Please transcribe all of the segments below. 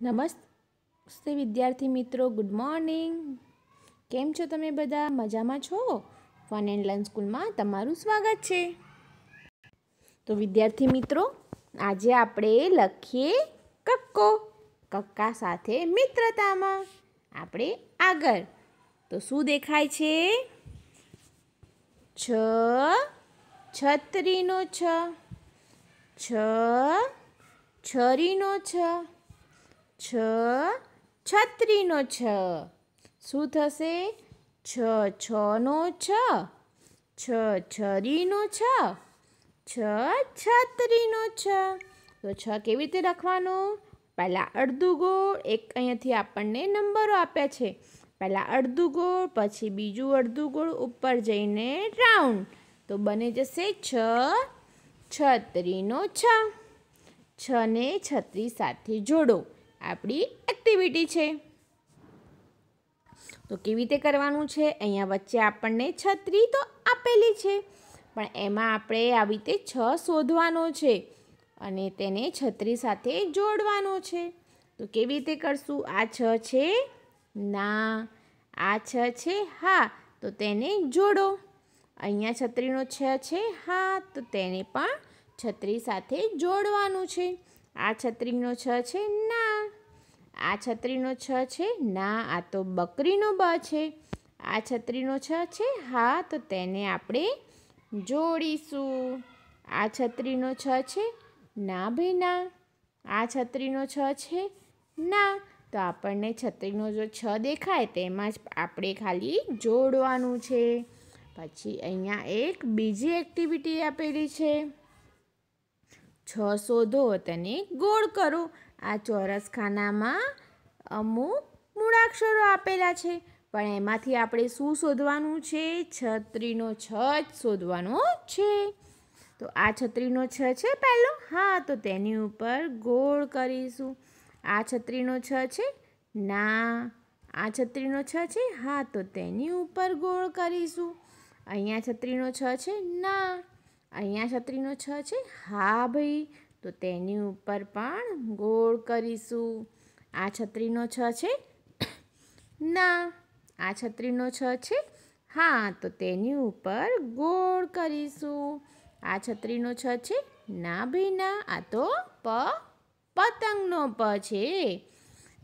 નમસ્તે વિદ્યાર્થી મિત્રો ગુડ મોર્નિંગ કેમ છો તમે બધા મજામાં છો ફન એન્ડ લર્ન સ્કૂલમાં તમારું સ્વાગત છે તો વિદ્યાર્થી મિત્રો આજે આપણે લખીએ કક્કો કક્કા સાથે મિત્રતામાં આપણે આગળ તો શું દેખાય છે છ છત્રીનો છ છ છરીનો છ છ છત્રીનો છ શું થશે છ છનો છ છ છરીનો છ છ છત્રીનો છ તો છ કેવી રીતે લખવાનો પહેલાં અડધું ગોળ એક અહીંયાથી આપણને નંબરો આપ્યા છે પહેલાં અડધું ગોળ પછી બીજું અડધું ગોળ ઉપર જઈને રાઉન્ડ તો બને જશે છ છત્રીનો છ છ ને છત્રી સાથે જોડો આપણી એક્ટિવિટી છે તો કેવી રીતે કરવાનું છે અહીંયા વચ્ચે આપણને છત્રી તો આપેલી છે પણ એમાં આપણે આવી રીતે છ શોધવાનો છે અને તેને છત્રી સાથે જોડવાનો છે તો કેવી રીતે કરશું આ છ છે ના આ છ છે હા તો તેને જોડો અહીંયા છત્રીનો છ છે હા તો તેને પણ છત્રી સાથે જોડવાનું છે આ છત્રીનો છ છે ના આ છત્રીનો છ છે ના આ તો બકરીનો બ છે આ છત્રીનો છ છે હા તો તેને આપણે જોડીશું આ છત્રીનો છ છે ના ભાઈ ના આ છત્રીનો છ છે ના તો આપણને છત્રીનો જો છ દેખાય તેમાં જ આપણે ખાલી જોડવાનું છે પછી અહીંયા એક બીજી એક્ટિવિટી આપેલી છે છ શોધો તેને ગોળ કરો આ ચોરસ ખાનામાં અમુક મૂળાક્ષરો આપેલા છે પણ એમાંથી આપણે શું શોધવાનું છે છત્રીનો છ જ શોધવાનો છે તો આ છત્રીનો છ છે પહેલો હા તો તેની ઉપર ગોળ કરીશું આ છત્રીનો છ છે ના આ છત્રીનો છ છે હા તો તેની ઉપર ગોળ કરીશું અહીંયા છત્રીનો છ છે ના અહીંયા છત્રીનો છ છે હા ભાઈ તો તેની ઉપર પણ ગોળ કરીશું આ છત્રીનો છ છે ના આ છત્રીનો છ છે હા તો તેની ઉપર ગોળ કરીશું આ છત્રીનો છ છે ના ભાઈ ના આ તો પ પતંગનો પ છે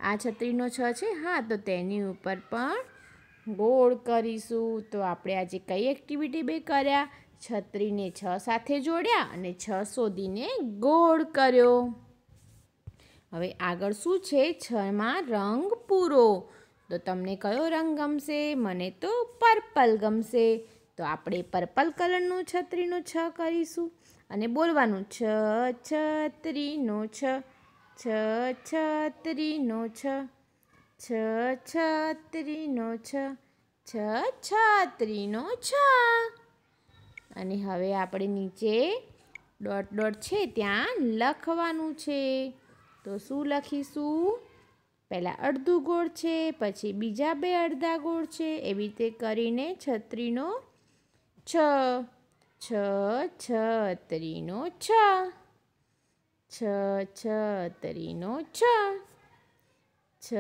આ છત્રીનો છ છે હા તો તેની ઉપર પણ ગોળ કરીશું તો આપણે આજે કઈ એક્ટિવિટી બે કર્યા છત્રીને છ સાથે જોડ્યા અને છ શોધીને ગોળ કર્યો હવે આગળ શું છે છમાં રંગ પૂરો તો તમને કયો રંગ ગમશે મને તો પર્પલ ગમશે તો આપણે પર્પલ કલરનું છત્રીનું છ કરીશું અને બોલવાનું છ છત્રીનો છ છ છત્રીનો છ છ છત્રીનો છ છ છત્રીનો છ અને હવે આપણે નીચે ડોટ ડોટ છે ત્યાં લખવાનું છે તો શું લખીશું પહેલાં અડધું ગોળ છે પછી બીજા બે અડધા ગોળ છે એવી રીતે કરીને છત્રીનો છ છ છત્રીનો છ છ છત્રીનો છ છ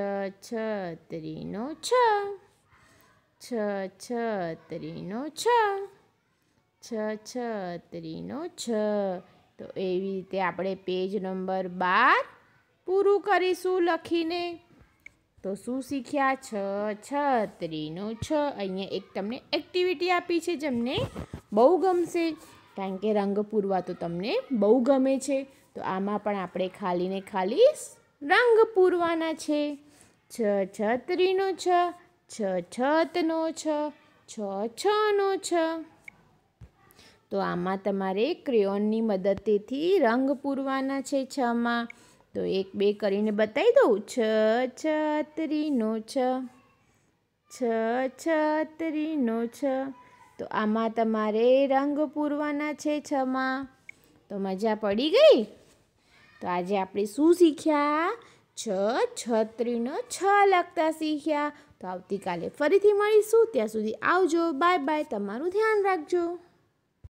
છત્રીનો છ છ છત્રીનો છ છ છ ત્રીનો છ તો એવી રીતે આપણે પેજ નંબર બાર પૂરું કરીશું લખીને તો શું શીખ્યા છ છ ત્રીનો છ અહીંયા એક તમને એક્ટિવિટી આપી છે જેમને બહુ ગમશે કારણ કે રંગ પૂરવા તો તમને બહુ ગમે છે તો આમાં પણ આપણે ખાલીને ખાલી રંગ પૂરવાના છે છ છ ત્રીનો છ છ છતનો છ છ છનો છ તો આમાં તમારે ક્રેયોનની મદદથી રંગ પૂરવાના છે છમાં તો એક બે કરીને બતાવી દઉં છ છત્રીનો છ છ છત્રીનો છ તો આમાં તમારે રંગ પૂરવાના છે છમાં તો મજા પડી ગઈ તો આજે આપણે શું શીખ્યા છ છત્રીનો છ લખતા શીખ્યા તો આવતીકાલે ફરીથી મળીશું ત્યાં સુધી આવજો બાય બાય તમારું ધ્યાન રાખજો